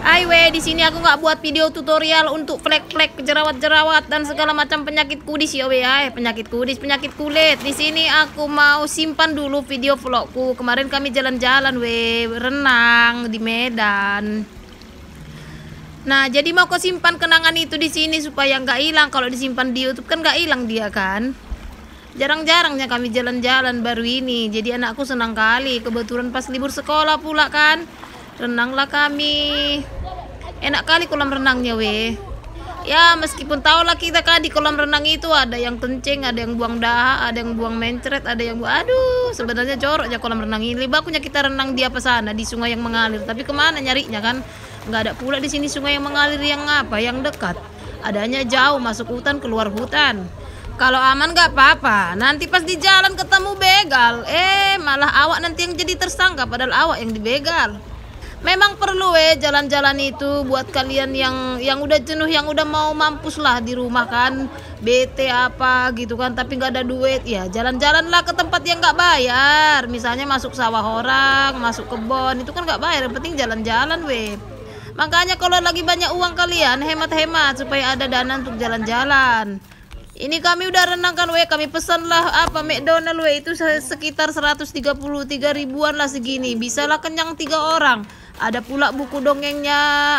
Aiwe, di sini aku nggak buat video tutorial untuk flek-flek, jerawat-jerawat dan segala macam penyakit kudis ya we. penyakit kudis, penyakit kulit. Di sini aku mau simpan dulu video vlogku. Kemarin kami jalan-jalan we, renang di Medan. Nah, jadi mau kau simpan kenangan itu di sini supaya nggak hilang. Kalau disimpan di YouTube kan nggak hilang dia kan. Jarang-jarangnya kami jalan-jalan baru ini. Jadi anakku senang kali. Kebetulan pas libur sekolah pula kan renanglah kami enak kali kolam renangnya weh ya meskipun lah kita kan di kolam renang itu ada yang kencing ada yang buang dahak ada yang buang mencret ada yang buang aduh sebenarnya ya kolam renang ini lebih bagusnya kita renang di apa sana di sungai yang mengalir tapi kemana nyarinya kan nggak ada pula di sini sungai yang mengalir yang apa yang dekat adanya jauh masuk hutan keluar hutan kalau aman gak apa-apa nanti pas di jalan ketemu begal eh malah awak nanti yang jadi tersangka padahal awak yang dibegal memang perlu ya jalan-jalan itu buat kalian yang yang udah jenuh yang udah mau mampus lah di rumah kan bt apa gitu kan tapi nggak ada duit ya jalan jalanlah ke tempat yang nggak bayar misalnya masuk sawah orang masuk kebun itu kan nggak bayar yang penting jalan-jalan weh makanya kalau lagi banyak uang kalian hemat-hemat supaya ada dana untuk jalan-jalan ini kami udah renangkan we, kami pesanlah apa McDonald we itu sekitar 133 ribuan lah segini. bisa lah kenyang tiga orang. Ada pula buku dongengnya,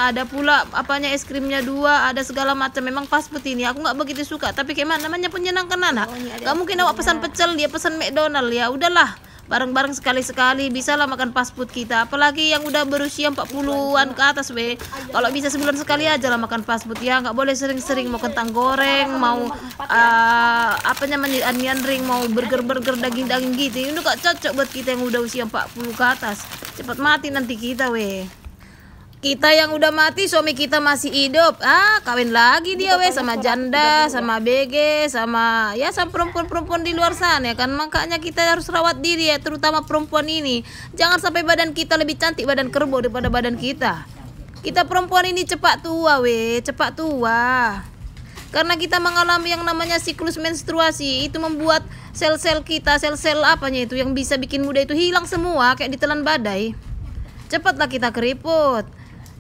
ada pula apanya es krimnya dua, ada segala macam. Memang pas seperti ini aku nggak begitu suka, tapi kayak mana namanya penyenangkan anak. Oh, Gak mungkin awak pesan pecel, dia pesan McDonald ya. Udahlah bareng-bareng sekali-sekali bisa lah makan fast food kita apalagi yang udah berusia 40-an ke atas we kalau bisa sebulan sekali aja lah makan fast food ya nggak boleh sering-sering mau kentang goreng mau uh, apa namanya onion ring mau burger-burger daging-daging gitu ini gak cocok buat kita yang udah usia 40 ke atas cepat mati nanti kita weh kita yang udah mati, suami kita masih hidup. Ah, kawin lagi dia weh sama janda, sama BG, sama ya sama perempuan-perempuan di luar sana ya kan. Makanya kita harus rawat diri ya, terutama perempuan ini. Jangan sampai badan kita lebih cantik badan kerbau daripada badan kita. Kita perempuan ini cepat tua weh, cepat tua. Karena kita mengalami yang namanya siklus menstruasi, itu membuat sel-sel kita, sel-sel apanya itu yang bisa bikin muda itu hilang semua kayak ditelan badai. Cepatlah kita keriput.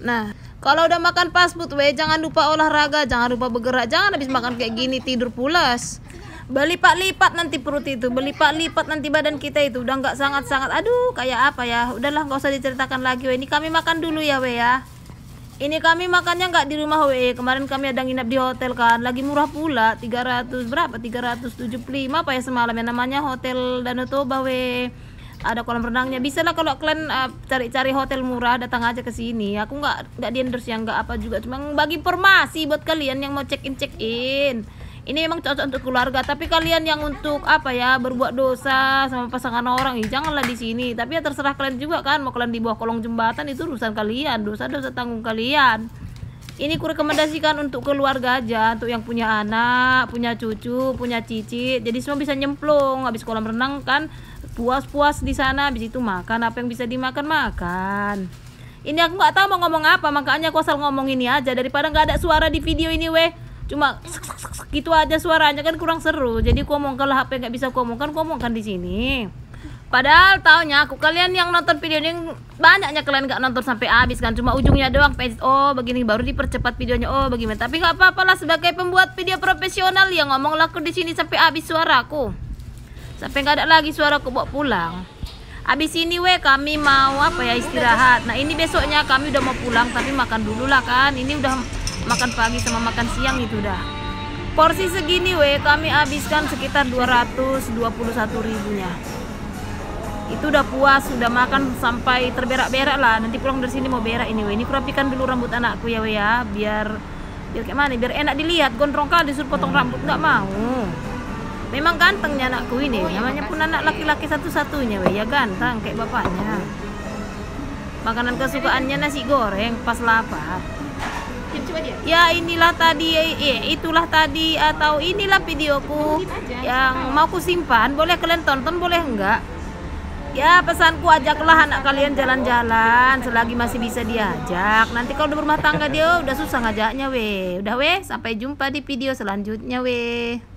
Nah, kalau udah makan fast food, we, jangan lupa olahraga, jangan lupa bergerak, jangan habis makan kayak gini tidur pulas. Berlipat-lipat nanti perut itu, berlipat-lipat nanti badan kita itu udah nggak sangat-sangat. Aduh, kayak apa ya? Udahlah, nggak usah diceritakan lagi. We. Ini kami makan dulu ya, we ya. Ini kami makannya nggak di rumah we. Kemarin kami ada nginap di hotel kan, lagi murah pula, 300 berapa? 375 apa ya semalam ya namanya Hotel Danau Toba we ada kolam renangnya bisa lah kalau kalian eh, cari-cari uh, hotel murah datang aja ke sini aku nggak nggak di endorse yang nggak apa juga cuma bagi informasi buat kalian yang mau check in check in ini memang cocok untuk keluarga tapi kalian yang untuk apa ya berbuat dosa sama pasangan orang ya janganlah di sini tapi ya terserah kalian juga kan mau kalian di bawah kolong jembatan itu urusan kalian dosa dosa tanggung kalian ini ku rekomendasikan untuk keluarga aja untuk yang punya anak punya cucu punya cicit jadi semua bisa nyemplung habis kolam renang kan puas-puas di sana habis itu makan apa yang bisa dimakan makan ini aku nggak tahu mau ngomong apa makanya aku asal ngomong ini aja daripada nggak ada suara di video ini weh cuma sek, sek, sek, gitu aja suaranya kan kurang seru jadi aku ngomong kalau HP nggak bisa aku kan aku kan di sini Padahal taunya aku kalian yang nonton video ini banyaknya kalian nggak nonton sampai habis kan cuma ujungnya doang oh begini baru dipercepat videonya oh begini. tapi nggak apa-apalah sebagai pembuat video profesional yang ngomong laku di sini sampai habis suaraku sampai nggak ada lagi suara aku bawa pulang habis ini weh kami mau apa ya istirahat nah ini besoknya kami udah mau pulang tapi makan dulu lah kan ini udah makan pagi sama makan siang itu udah porsi segini weh kami habiskan sekitar 221 ribunya itu udah puas sudah makan sampai terberak-berak lah nanti pulang dari sini mau berak ini weh ini kurapikan dulu rambut anakku ya weh ya biar biar kayak mana biar enak dilihat gondrong kali disuruh potong rambut nggak mau memang gantengnya anakku ini oh, iya, namanya pun anak laki-laki satu-satunya weh. ya ganteng kayak bapaknya makanan kesukaannya nasi goreng pas lapar ya inilah tadi ya, itulah tadi atau inilah videoku oh, gitu yang mau ku simpan boleh kalian tonton boleh enggak ya pesanku ajaklah anak kalian jalan-jalan selagi masih bisa diajak nanti kalau udah berumah tangga dia udah susah ngajaknya weh udah weh sampai jumpa di video selanjutnya weh